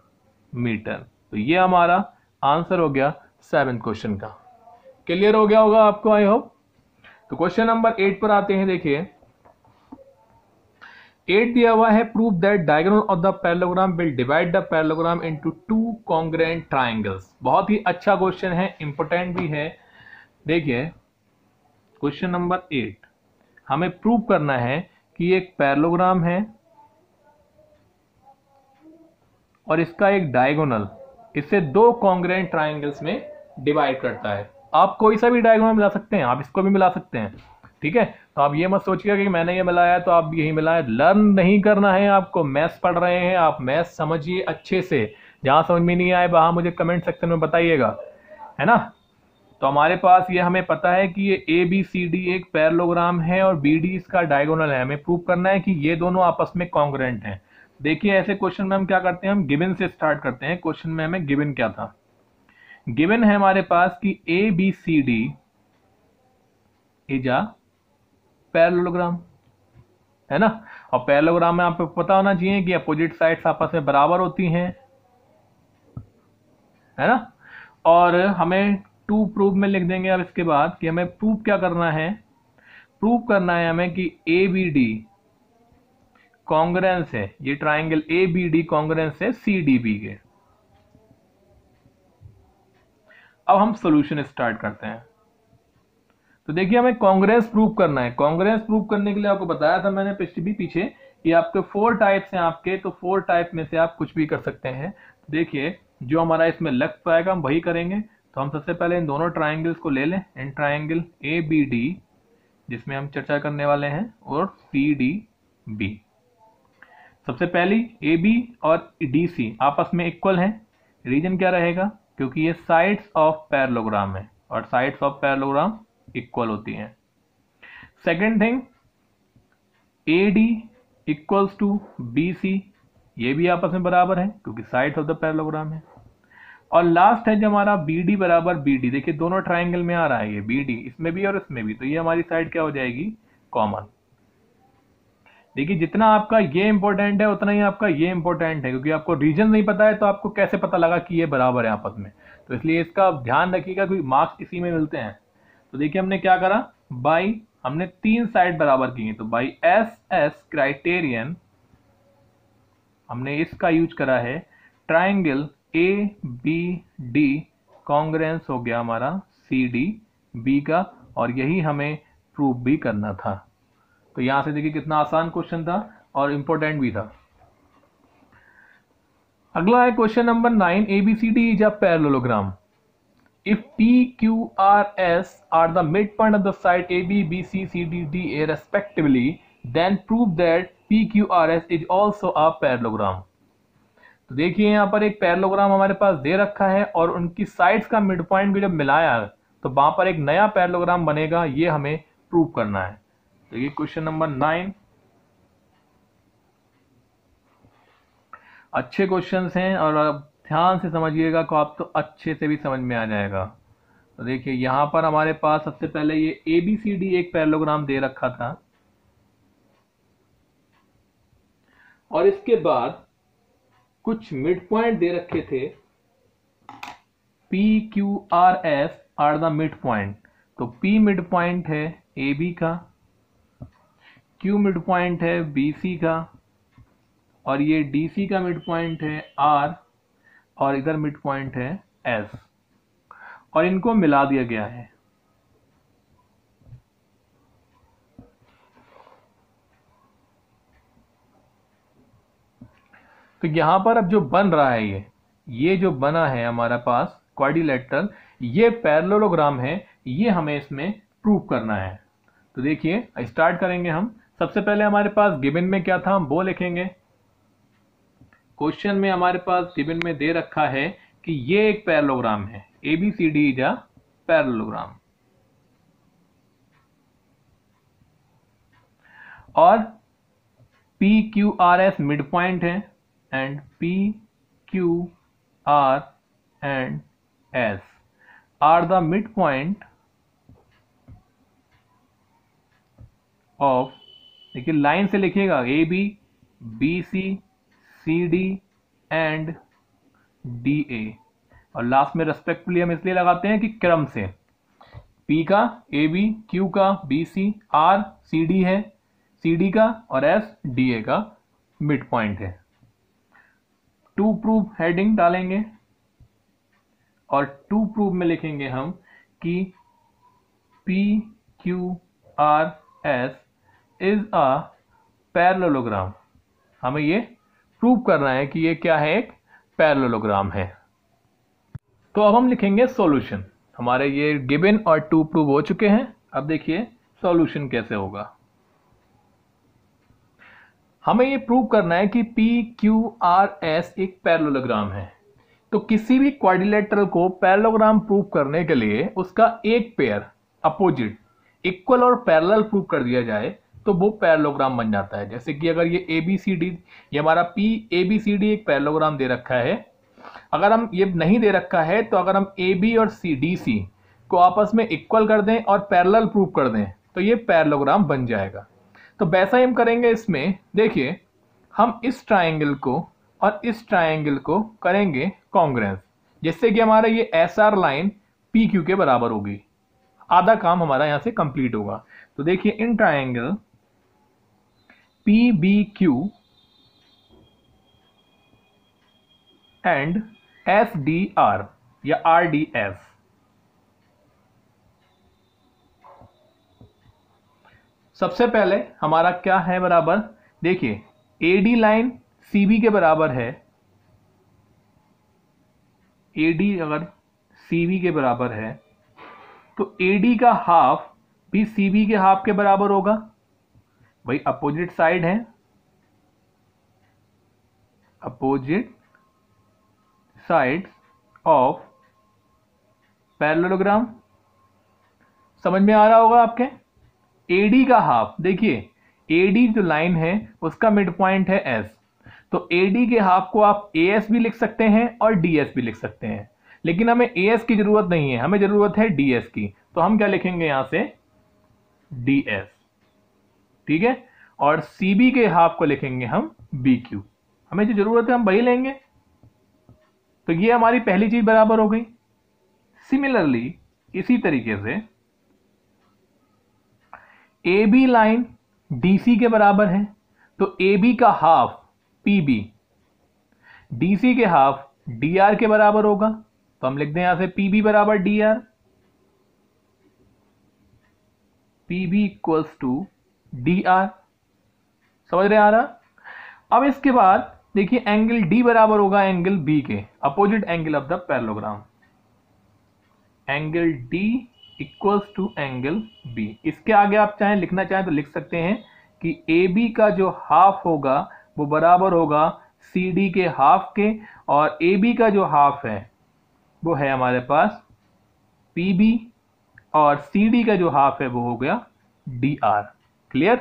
S1: मीटर तो ये हमारा आंसर हो गया सेवन क्वेश्चन का क्लियर हो गया होगा आपको आई होप तो क्वेश्चन नंबर एट पर आते हैं देखिए एट दिया हुआ है prove that diagram of the parallelogram will divide the parallelogram into two congruent triangles बहुत ही अच्छा क्वेश्चन है इंपॉर्टेंट भी है देखिए क्वेश्चन नंबर एट हमें प्रूव करना है कि एक पैरलोग्राम है और इसका एक डायगोनल इसे दो कॉन्ग्रेंट ट्राइंगल्स में डिवाइड करता है आप कोई सा भी डायगोनल मिला सकते हैं आप इसको भी मिला सकते हैं ठीक है तो आप ये मत सोचिएगा कि मैंने ये मिलाया तो आप यही मिलाया लर्न नहीं करना है आपको मैथ्स पढ़ रहे हैं आप मैथ्स समझिए अच्छे से जहाँ समझ में नहीं आए वहाँ मुझे कमेंट सेक्शन में बताइएगा है ना तो हमारे पास ये हमें पता है कि ये ए बी सी डी एक पैरलोग्राम है और बी डी इसका डायगोनल है हमें प्रूव करना है कि ये दोनों आपस में कॉन्ग्रेंट हैं देखिए ऐसे क्वेश्चन में हम क्या करते हैं हम गिवन से स्टार्ट करते हैं क्वेश्चन में हमें गिवन क्या था गिवन है हमारे पास कि A B C D is parallelogram है ना और पैरलोग्राम में आपको पता होना चाहिए कि अपोजिट साइड्स आपस में बराबर होती हैं है ना और हमें टू प्रूफ में लिख देंगे अब इसके बाद कि हमें प्रूफ क्या करना है प्रूफ करना है हमें कि ए बी डी कॉन्ग्रेंस है ये triangle A B D congruence है सी डी बी के अब हम सॉल्यूशन स्टार्ट करते हैं तो देखिए हमें कांग्रेस प्रूव करना है कांग्रेस प्रूव करने के लिए आपको बताया था मैंने पिछले भी पीछे कि आपके फोर टाइप्स हैं आपके तो फोर टाइप में से आप कुछ भी कर सकते हैं तो देखिए जो हमारा इसमें लग पाएगा हम वही करेंगे तो हम सबसे पहले इन दोनों ट्राइंगल्स को ले लें in triangle A B D जिसमें हम चर्चा करने वाले हैं और सी डी बी सबसे पहली ए बी और डी सी आपस में इक्वल है रीजन क्या रहेगा क्योंकि ये साइड्स ऑफ पैरलोग्राम है और साइड्स ऑफ पैरलोग्राम इक्वल होती हैं second thing A D equals to B C ये भी आपस में बराबर है क्योंकि साइड ऑफ द पैरलोग्राम है और लास्ट है जो हमारा बी डी बराबर बी डी देखिए दोनों ट्राइंगल में आ रहा है ये बी डी इसमें भी और इसमें भी तो ये हमारी साइड क्या हो जाएगी कॉमन देखिए जितना आपका ये इंपॉर्टेंट है उतना ही आपका ये इंपॉर्टेंट है क्योंकि आपको रीजन नहीं पता है तो आपको कैसे पता लगा कि ये बराबर है आपस में तो इसलिए इसका ध्यान रखिएगा क्योंकि मार्क्स इसी में मिलते हैं तो देखिए हमने क्या करा बाई हमने तीन साइड बराबर की तो बाई एस एस क्राइटेरियन हमने इसका यूज करा है triangle A B D congruence हो गया हमारा सी डी बी का और यही हमें प्रूव भी करना था तो यहां से देखिए कितना आसान क्वेश्चन था और इंपॉर्टेंट भी था अगला है question number nine A B C D is a parallelogram if P, Q, R, S are the midpoint of the side AB, BC, CD, DA respectively, then prove that s is also a parallelogram. तो देखिए यहाँ पर एक पैरलोग्राम हमारे पास दे रखा है और उनकी साइड्स का मिड पॉइंट भी जब मिलाया तो वहां पर एक नया पैरलोग्राम बनेगा ये हमें प्रूव करना है देखिए क्वेश्चन नंबर नाइन अच्छे क्वेश्चंस हैं और अब ध्यान से समझिएगा को आप तो अच्छे से भी समझ में आ जाएगा तो देखिए यहाँ पर हमारे पास सबसे पहले ये ए बी सी डी एक पैरलोग्राम दे रखा था और इसके बाद कुछ मिड पॉइंट दे रखे थे P Q R S are the mid point तो P मिड पॉइंट है ए बी का Q मिड पॉइंट है बी सी का और ये डी सी का मिड पॉइंट है आर और इधर मिड पॉइंट है एस और इनको मिला दिया गया है तो यहां पर अब जो बन रहा है ये ये जो बना है हमारा पास क्वारिलेटर ये पैरलोलोग्राम है ये हमें इसमें प्रूव करना है तो देखिए स्टार्ट करेंगे हम सबसे पहले हमारे पास गिबिन में क्या था हम वो लिखेंगे क्वेश्चन में हमारे पास टिबिन में दे रखा है कि ये एक पैरलोग्राम है A B C D is e a parallelogram और P Q R S mid point है and P Q R and S are the mid point of देखिए लाइन से लिखिएगा A B B C C D and D A और लास्ट में रेस्पेक्टफुली हम इसलिए लगाते हैं कि क्रम से पी का ए बी क्यू का B C R C D है सी डी का और एस डी ए का मिड पॉइंट है टू प्रूफ हेडिंग डालेंगे और टू प्रूफ में लिखेंगे हम कि P Q R S is a parallelogram हमें ये प्रूव करना है कि ये क्या है एक पैरेललोग्राम है तो अब हम लिखेंगे सॉल्यूशन हमारे ये गिबिन और टू प्रूव हो चुके हैं अब देखिए सॉल्यूशन कैसे होगा हमें ये प्रूव करना है कि पी क्यू आर एस एक पैरेललोग्राम है तो किसी भी क्वारिलेटर को पैरलोग्राम प्रूव करने के लिए उसका एक पेयर अपोजिट इक्वल और पैरल प्रूव कर दिया जाए तो वो पैरलोग्राम बन जाता है जैसे कि अगर ये ए बी सी डी ये हमारा P A B C D एक पैरलोग्राम दे रखा है अगर हम ये नहीं दे रखा है तो अगर हम ए बी और सी डी सी को आपस में इक्वल कर दें और पैरल प्रूव कर दें तो ये पैरलोग्राम बन जाएगा तो वैसा ही हम करेंगे इसमें देखिए हम इस ट्राइंगल को और इस ट्राइंगल को करेंगे कांग्रेस जिससे कि हमारा ये S R line P Q के बराबर होगी आधा काम हमारा यहाँ से कंप्लीट होगा तो देखिए in triangle PBQ and R या RDS सबसे पहले हमारा क्या है बराबर देखिए एडी लाइन बी के बराबर है एडी अगर बी के बराबर है तो एडी का हाफ भी सीबी के हाफ के बराबर होगा भाई अपोजिट साइड है अपोजिट साइड ऑफ पैरलोग्राम समझ में आ रहा होगा आपके एडी का हाफ देखिए एडी जो लाइन है उसका मिड पॉइंट है एस तो एडी के हाफ को आप ए एस भी लिख सकते हैं और डी एस भी लिख सकते हैं लेकिन हमें ए एस की जरूरत नहीं है हमें जरूरत है डी एस की तो हम क्या लिखेंगे यहां से डी एस ठीक है और सीबी के हाफ को लिखेंगे हम बी क्यू हमें जो जरूरत है हम वही लेंगे तो ये हमारी पहली चीज बराबर हो गई सिमिलरली इसी तरीके से ए बी लाइन सी के बराबर है तो ए बी का हाफ पी बी डीसी के हाफ डी आर के बराबर होगा तो हम लिख दें यहां से पी बी बराबर D R P B equals to D R समझ रहे आ रहा अब इसके बाद देखिए एंगल डी बराबर होगा एंगल बी के opposite angle of the parallelogram angle D equals to angle B इसके आगे आप चाहें लिखना चाहें तो लिख सकते हैं कि ए बी का जो हाफ होगा वो बराबर होगा सी डी के हाफ के और ए बी का जो हाफ है वो है हमारे पास पी बी और सी डी का जो हाफ है वो हो गया डी आर क्लियर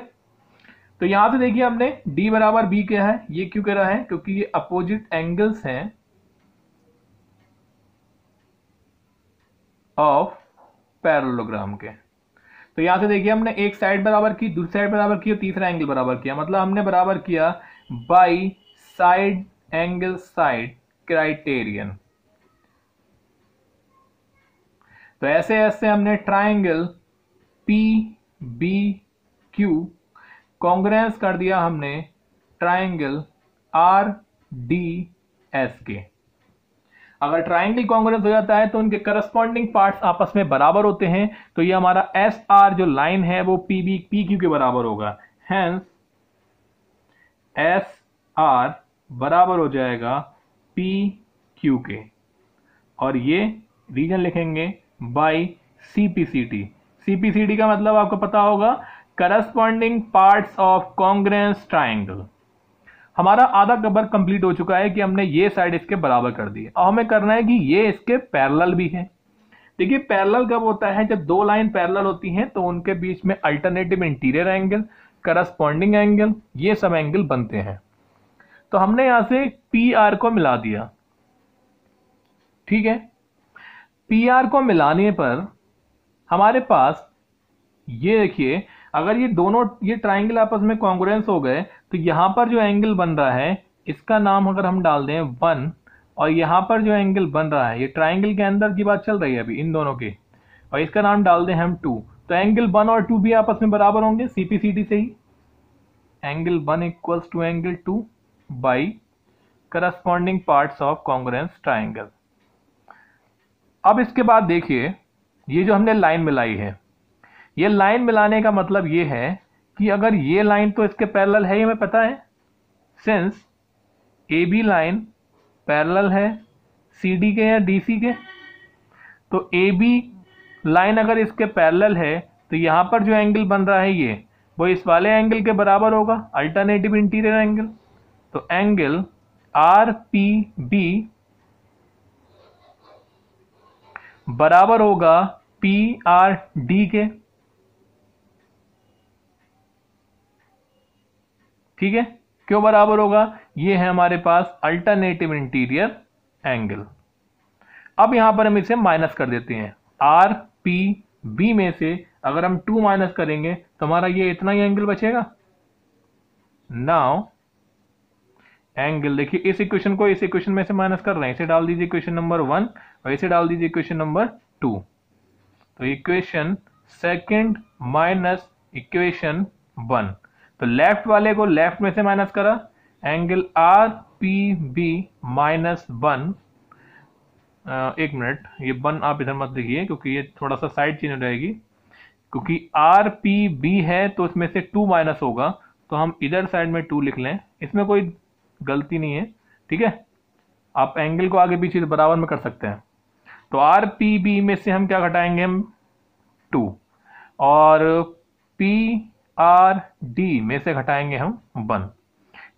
S1: तो यहां से देखिए हमने D बराबर बी क्या है ये क्यों कह रहा है क्योंकि ये अपोजिट एंगल्स हैं ऑफ पैरलोग्राम के तो यहां से देखिए हमने एक साइड बराबर की दूसरी साइड बराबर की और तीसरा एंगल बराबर किया मतलब हमने बराबर किया by side angle side criterion तो ऐसे ऐसे हमने triangle P B Q congruent कर दिया हमने ट्राइंगल आर डी एस के अगर ट्राइंगल कांग्रेस हो जाता है तो उनके करस्पॉन्डिंग पार्ट्स आपस में बराबर होते हैं तो ये हमारा एस आर जो लाइन है वो पी बी पी क्यू के बराबर होगा हेंस एस आर बराबर हो जाएगा पी क्यू के और ये रीजन लिखेंगे by C P C T C C P T का मतलब आपको पता होगा corresponding parts of congruent triangle हमारा आधा कबर कंप्लीट हो चुका है कि हमने ये साइड इसके बराबर कर दी है और हमें करना है कि ये इसके पैरल भी है देखिए पैरल कब होता है जब दो लाइन पैरल होती हैं तो उनके बीच में alternative interior angle corresponding angle ये सब एंगल बनते हैं तो हमने यहां से पी आर को मिला दिया ठीक है पी आर को मिलाने पर हमारे पास ये देखिए अगर ये दोनों ये ट्राइंगल आपस में कॉन्ग्रेंस हो गए तो यहाँ पर जो एंगल बन रहा है इसका नाम अगर हम डाल दें वन और यहाँ पर जो एंगल बन रहा है ये ट्राइंगल के अंदर की बात चल रही है अभी इन दोनों के और इसका नाम डाल दें हम टू तो एंगल वन और टू भी आपस में बराबर होंगे सीपीसीडी से ही angle one equals to angle two by corresponding part of congruent triangle अब इसके बाद देखिए ये जो हमने लाइन मिलाई है ये लाइन मिलाने का मतलब ये है कि अगर ये लाइन तो इसके पैरेलल है ही हमें पता है since A B line parallel है सी डी के या डी सी के तो ए बी लाइन अगर इसके पैरेलल है तो यहाँ पर जो एंगल बन रहा है ये वो इस वाले एंगल के बराबर होगा अल्टरनेटिव इंटीरियर एंगल तो एंगल आर पी बी बराबर होगा पी आर डी के ठीक है क्यों बराबर होगा ये है हमारे पास अल्टरनेटिव इंटीरियर एंगल अब यहां पर हम इसे माइनस कर देते हैं आर पी बी में से अगर हम टू माइनस करेंगे तो हमारा ये इतना ही एंगल बचेगा नाउ एंगल देखिए इस इक्वेशन को इस इक्वेशन में से माइनस कर रहे हैं इसे डाल दीजिए इक्वेशन नंबर वन और इसे डाल दीजिए इक्वेशन नंबर टू तो equation second minus equation one तो लेफ्ट वाले को लेफ्ट में से माइनस करा angle R P B minus one एक मिनट ये वन आप इधर मत देखिए क्योंकि ये थोड़ा सा साइड चेंज हो जाएगी क्योंकि आर पी बी है तो इसमें से टू माइनस होगा तो हम इधर साइड में टू लिख लें इसमें कोई गलती नहीं है ठीक है आप एंगल को आगे पीछे बराबर में कर सकते हैं तो आर पी बी में से हम क्या घटाएंगे हम टू और पी आर डी में से घटाएंगे हम वन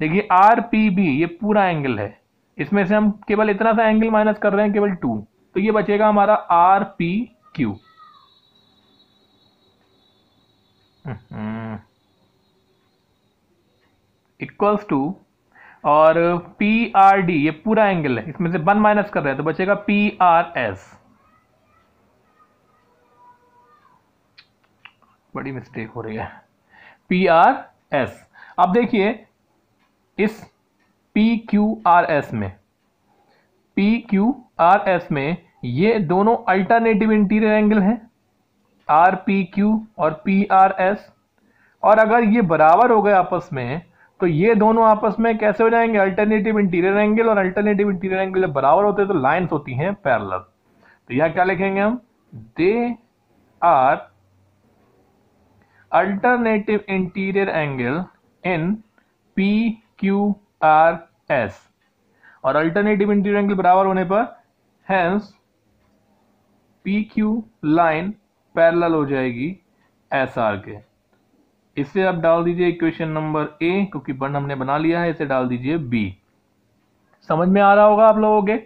S1: देखिए आर पी बी ये पूरा एंगल है इसमें से हम केवल इतना सा एंगल माइनस कर रहे हैं केवल टू तो ये बचेगा हमारा R P Q equals to और पी आर डी ये पूरा एंगल है इसमें से वन माइनस कर रहे हैं तो बचेगा पी आर एस बड़ी मिस्टेक हो रही है पी आर एस अब देखिए इस पी क्यू आर एस में पी क्यू आर एस में ये दोनों अल्टरनेटिव इंटीरियर एंगल हैं आर पी क्यू और पी आर एस और अगर ये बराबर हो गए आपस में तो ये दोनों आपस में कैसे हो जाएंगे अल्टरनेटिव इंटीरियर एंगल और अल्टरनेटिव इंटीरियर एंगल जब बराबर होते हैं तो लाइंस होती हैं पैरल तो यह क्या लिखेंगे हम they are alternative interior angle in P Q R S और अल्टरनेटिव इंटीरियर एंगल बराबर होने पर hence P Q line parallel हो जाएगी एस आर के इसे आप डाल दीजिए इक्वेशन नंबर ए क्योंकि बन हमने बना लिया है इसे डाल दीजिए बी समझ में आ रहा होगा आप लोगों के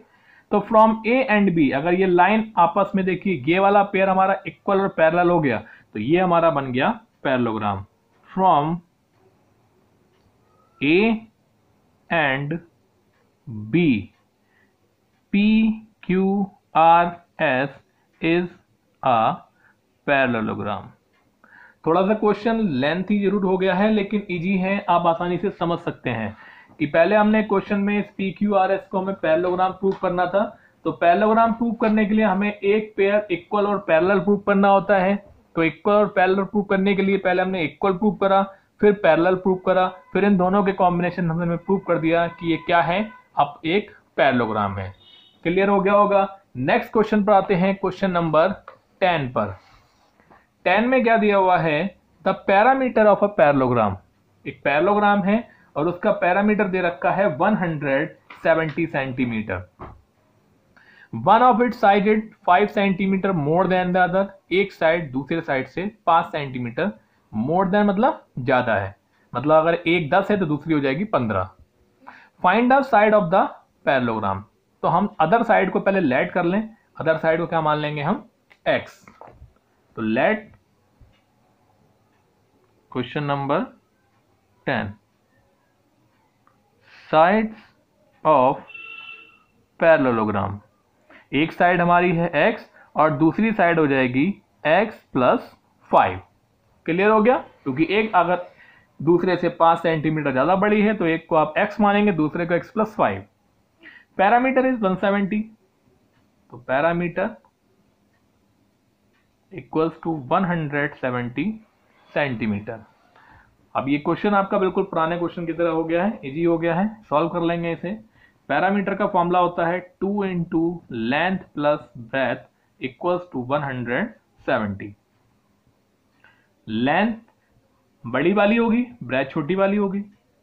S1: तो फ्रॉम ए एंड बी अगर ये लाइन आपस में देखिए ये वाला पेयर हमारा इक्वल और पैरल हो गया तो ये हमारा बन गया parallelogram from A and B. P Q R S is a parallelogram. थोड़ा सा क्वेश्चन लेंथ ही जरूर हो गया है लेकिन इजी है आप आसानी से समझ सकते हैं कि पहले हमने क्वेश्चन में इस पी क्यू आर एस को हमें पैरलोग्राम प्रूव करना था तो पैरलोग्राम प्रूव करने के लिए हमें एक पेयर इक्वल और पैरल प्रूव करना होता है तो इक्वल और पैरल प्रूफ करने के लिए पहले हमने इक्वल प्रूफ करा फिर पैरल प्रूफ करा फिर इन दोनों के कॉम्बिनेशन हमने प्रूव कर दिया कि ये क्या है अब एक पैरलोग्राम है क्लियर हो गया होगा नेक्स्ट क्वेश्चन पर आते हैं क्वेश्चन नंबर टेन पर टेन में क्या दिया हुआ है the perimeter of a parallelogram एक पैरलोग्राम है और उसका पैरामीटर दे रखा है 170 centimetre one of it sided five centimetre more than the other एक साइड दूसरे साइड से पांच सेंटीमीटर मोर देन मतलब ज्यादा है मतलब अगर एक दस है तो दूसरी हो जाएगी पंद्रह find the side of the parallelogram तो हम अदर साइड को पहले लेट कर लें अदर साइड को क्या मान लेंगे हम एक्स तो let question number ten sides of parallelogram एक साइड हमारी है x और दूसरी साइड हो जाएगी x प्लस फाइव क्लियर हो गया क्योंकि एक अगर दूसरे से पाँच सेंटीमीटर ज़्यादा बड़ी है तो एक को आप x मानेंगे दूसरे को x plus five perimeter is 170 तो पैरामीटर इक्वल्स टू 170 सेंटीमीटर अब ये क्वेश्चन आपका बिल्कुल पुराने क्वेश्चन की तरह हो गया है इजी हो गया है सॉल्व कर लेंगे इसे पैरामीटर का फॉर्मूला होता है two into length plus breadth equals to one hundred seventy length बड़ी वाली होगी ब्रेथ छोटी वाली होगी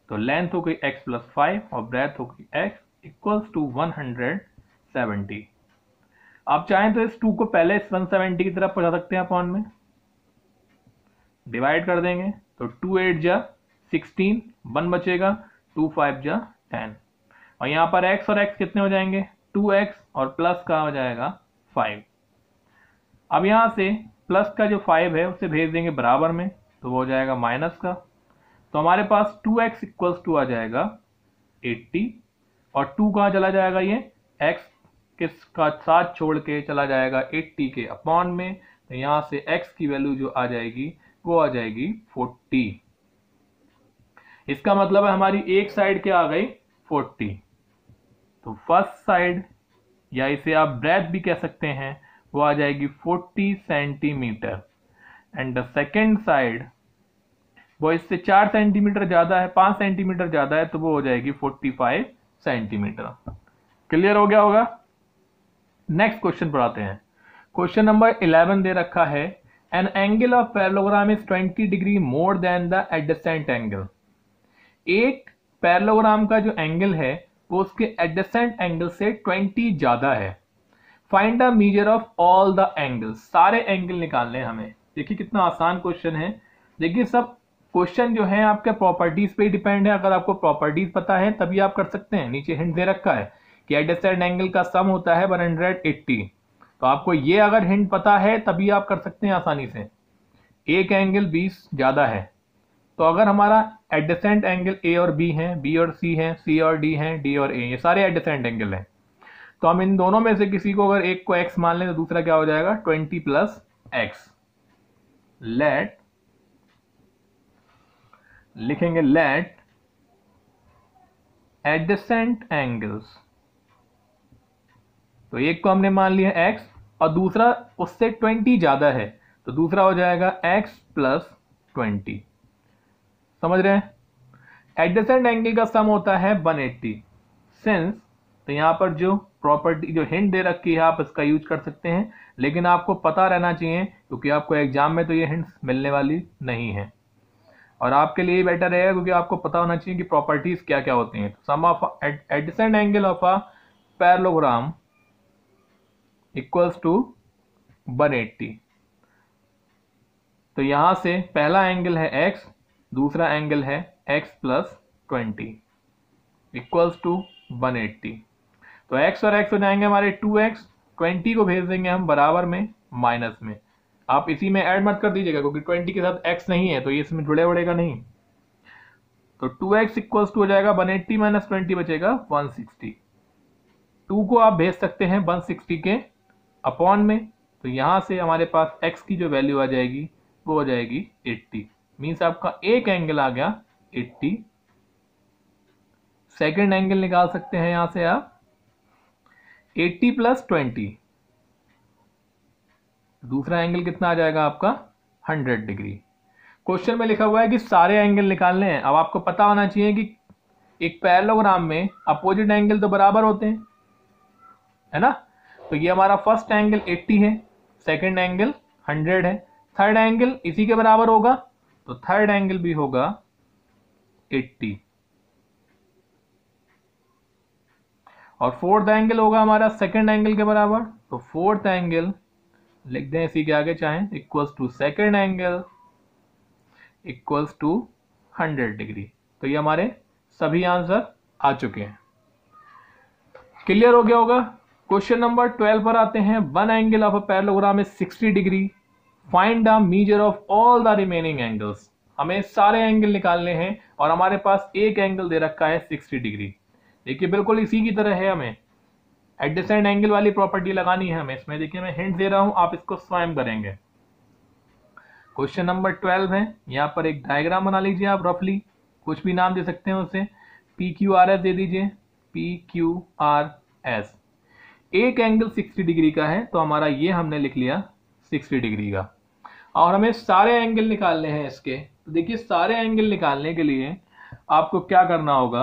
S1: तो लेंथ हो गई एक्स प्लस फाइव और ब्रेथ हो गई x equals to one hundred seventy आप चाहें तो इस टू को पहले इस वन सेवेंटी की तरफ पहुंचा सकते हैं अपॉन में डिवाइड कर देंगे तो टू एट जा सिक्सटीन वन बचेगा टू फाइव जा टेन और यहाँ पर x और x कितने हो जाएंगे 2x और प्लस का हो जाएगा 5 अब यहाँ से प्लस का जो 5 है उसे भेज देंगे बराबर में तो वो हो जाएगा माइनस का तो हमारे पास 2x एक्स इक्वल्स टू आ जाएगा 80 और 2 कहाँ चला जाएगा ये x के का साथ छोड़ के चला जाएगा 80 के अपॉन में तो यहाँ से x की वैल्यू जो आ जाएगी वो आ जाएगी 40 इसका मतलब है हमारी एक साइड क्या आ गई 40 तो फर्स्ट साइड या इसे आप ब्रेथ भी कह सकते हैं वो आ जाएगी 40 centimetre and the second side वो इससे चार सेंटीमीटर ज़्यादा है पांच सेंटीमीटर ज़्यादा है तो वो हो जाएगी 45 सेंटीमीटर क्लियर हो गया होगा नेक्स्ट क्वेश्चन पढ़ाते हैं क्वेश्चन नंबर 11 दे रखा है an angle of parallelogram is 20 degree more than the adjacent angle एक पैरलोग्राम का जो एंगल है वो उसके एडसेंट एंगल से 20 ज़्यादा है find the measure of all the angle सारे एंगल निकालने हमें देखिए कितना आसान क्वेश्चन है देखिए सब क्वेश्चन जो है आपके प्रॉपर्टीज पे डिपेंड है अगर आपको प्रॉपर्टीज पता है तभी आप कर सकते हैं नीचे हिंट दे रखा है कि एडसेंट एंगल का सम होता है वन तो आपको ये अगर हिंट पता है तभी आप कर सकते हैं आसानी से एक एंगल 20 ज़्यादा है तो अगर हमारा एडिसेंट एंगल ए और बी है बी और सी है सी और डी है डी और ए ये सारे एडिसेंट एंगल हैं तो हम इन दोनों में से किसी को अगर एक को एक्स मान लें तो दूसरा क्या हो जाएगा ट्वेंटी प्लस एक्स लेट लिखेंगे लेट एडिसेंट एंगल्स तो एक को हमने मान लिया एक्स और दूसरा उससे ट्वेंटी ज्यादा है तो दूसरा हो जाएगा एक्स प्लस ट्वेंटी समझ रहे हैं एडजेसेंट एंगल का सम होता है 180 सिंस तो यहां पर जो प्रॉपर्टी जो हिंट दे रखी है आप इसका यूज कर सकते हैं लेकिन आपको पता रहना चाहिए क्योंकि आपको एग्जाम में तो ये हिंट्स मिलने वाली नहीं है और आपके लिए बेटर रहेगा क्योंकि आपको पता होना चाहिए कि प्रॉपर्टीज क्या क्या होती हैं sum of adjacent angle of a parallelogram equals to one तो, तो यहां से पहला एंगल है एक्स दूसरा एंगल है x plus twenty equals to one eighty तो x और x हो जाएंगे हमारे टू एक्स ट्वेंटी को भेज देंगे हम बराबर में माइनस में आप इसी में ऐड मत कर दीजिएगा क्योंकि ट्वेंटी के साथ x नहीं है तो ये इसमें जुड़े उड़ेगा नहीं तो टू एक्स इक्वल्स टू हो जाएगा वन एट्टी माइनस ट्वेंटी बचेगा वन सिक्सटी टू को आप भेज सकते हैं वन सिक्सटी के अपॉन में तो यहां से हमारे पास x की जो वैल्यू आ जाएगी वो हो जाएगी एट्टी मीन्स आपका एक एंगल आ गया 80 सेकेंड एंगल निकाल सकते हैं यहां से आप 80 प्लस ट्वेंटी दूसरा एंगल कितना आ जाएगा आपका 100 डिग्री क्वेश्चन में लिखा हुआ है कि सारे एंगल निकालने हैं अब आपको पता होना चाहिए कि एक पैरलोग्राम में अपोजिट एंगल तो बराबर होते हैं है ना तो ये हमारा फर्स्ट एंगल 80 है सेकंड एंगल 100 है थर्ड एंगल इसी के बराबर होगा तो थर्ड एंगल भी होगा 80 और फोर्थ एंगल होगा हमारा सेकंड एंगल के बराबर तो फोर्थ एंगल लिख दें इसी के आगे चाहें equals to second angle equals to 100 degree तो ये हमारे सभी आंसर आ चुके हैं क्लियर हो गया होगा क्वेश्चन नंबर 12 पर आते हैं one angle of a parallelogram is 60 degree find the measure of all the remaining angles हमें सारे एंगल निकालने हैं और हमारे पास एक एंगल दे रखा है सिक्सटी डिग्री देखिए बिल्कुल इसी की तरह है हमें एडजेसेंट एंगल वाली प्रॉपर्टी लगानी है हमें इसमें देखिए मैं हिंट दे रहा हूं आप इसको स्वयं करेंगे क्वेश्चन नंबर ट्वेल्व है यहाँ पर एक डायग्राम बना लीजिए आप रफली कुछ भी नाम दे सकते हैं उसे पी क्यू आर एस दे दीजिए पी क्यू आर एस एक एंगल 60 डिग्री का है तो हमारा ये हमने लिख लिया 60 डिग्री का और हमें सारे एंगल निकालने हैं इसके तो देखिए सारे एंगल निकालने के लिए आपको क्या करना होगा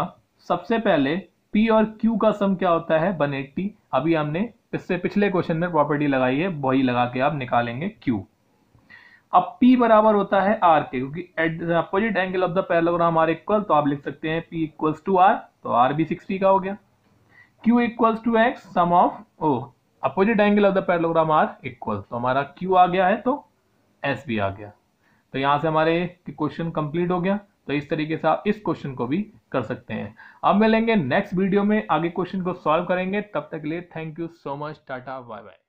S1: सबसे पहले पी और क्यू का सम क्या होता है 180 अभी हमने इससे पिछले क्वेश्चन में प्रॉपर्टी लगाई है वही लगा के आप निकालेंगे क्यू अब P बराबर होता है R के क्योंकि opposite angle of the parallelogram are equal तो आप लिख सकते हैं P इक्वल्स टू R तो R भी 60 का हो गया Q equals to x sum of oh opposite angle of the parallelogram are equal तो हमारा Q आ गया है तो एस भी आ गया तो यहाँ से हमारे क्वेश्चन कंप्लीट हो गया तो इस तरीके से आप इस क्वेश्चन को भी कर सकते हैं अब मिलेंगे नेक्स्ट वीडियो में आगे क्वेश्चन को सॉल्व करेंगे तब तक के लिए thank you so much tata bye bye